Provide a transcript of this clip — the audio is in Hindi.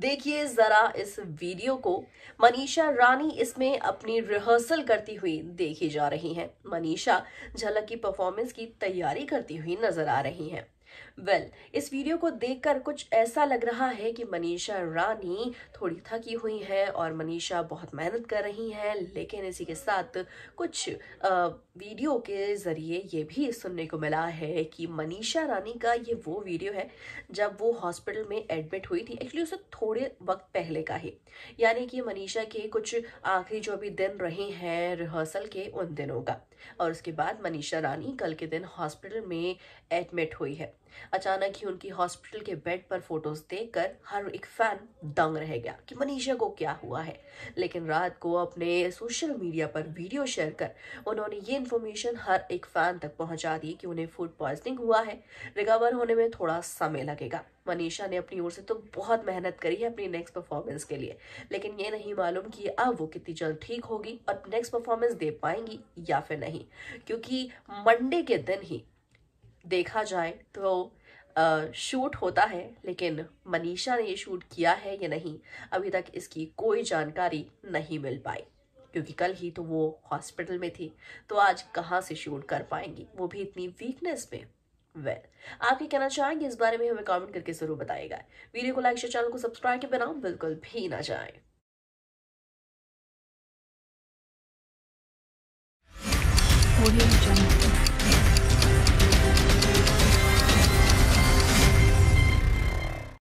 देखिए जरा इस वीडियो को मनीषा रानी इसमें अपनी रिहर्सल करती हुई देखी जा रही हैं मनीषा झलक की परफॉर्मेंस की तैयारी करती हुई नजर आ रही हैं वेल well, इस वीडियो को देखकर कुछ ऐसा लग रहा है कि मनीषा रानी थोड़ी थकी हुई हैं और मनीषा बहुत मेहनत कर रही हैं लेकिन इसी के साथ कुछ आ, वीडियो के ज़रिए ये भी सुनने को मिला है कि मनीषा रानी का ये वो वीडियो है जब वो हॉस्पिटल में एडमिट हुई थी एक्चुअली उसे थोड़े वक्त पहले का ही यानी कि मनीषा के कुछ आखिरी जो भी दिन रहे हैं रिहर्सल के उन दिनों का और उसके बाद मनीषा रानी कल के दिन हॉस्पिटल में एडमिट हुई है अचानक ही उनकी हॉस्पिटल के बेड पर फोटोज देखकर हर एक फैन दंग रह गया कि मनीषा को क्या हुआ है लेकिन रात को अपने सोशल मीडिया पर वीडियो शेयर कर उन्होंने ये इन्फॉर्मेशन हर एक फैन तक पहुंचा दी कि उन्हें फूड पॉइजनिंग हुआ है रिकवर होने में थोड़ा समय लगेगा मनीषा ने अपनी ओर से तो बहुत मेहनत करी है अपनी नेक्स्ट परफॉर्मेंस के लिए लेकिन ये नहीं मालूम कि अब वो कितनी जल्द ठीक होगी और नेक्स्ट परफॉर्मेंस दे पाएंगी या फिर नहीं क्योंकि मंडे के दिन ही देखा जाए तो शूट होता है लेकिन मनीषा ने ये शूट किया है या नहीं अभी तक इसकी कोई जानकारी नहीं मिल पाई क्योंकि कल ही तो वो हॉस्पिटल में थी तो आज कहाँ से शूट कर पाएंगी वो भी इतनी वीकनेस में वेल आप ये कहना चाहेंगे इस बारे में हमें कमेंट करके जरूर बताएगा वीडियो को लाइक शेयर चैनल को सब्सक्राइब के बिना बिल्कुल भी ना जाए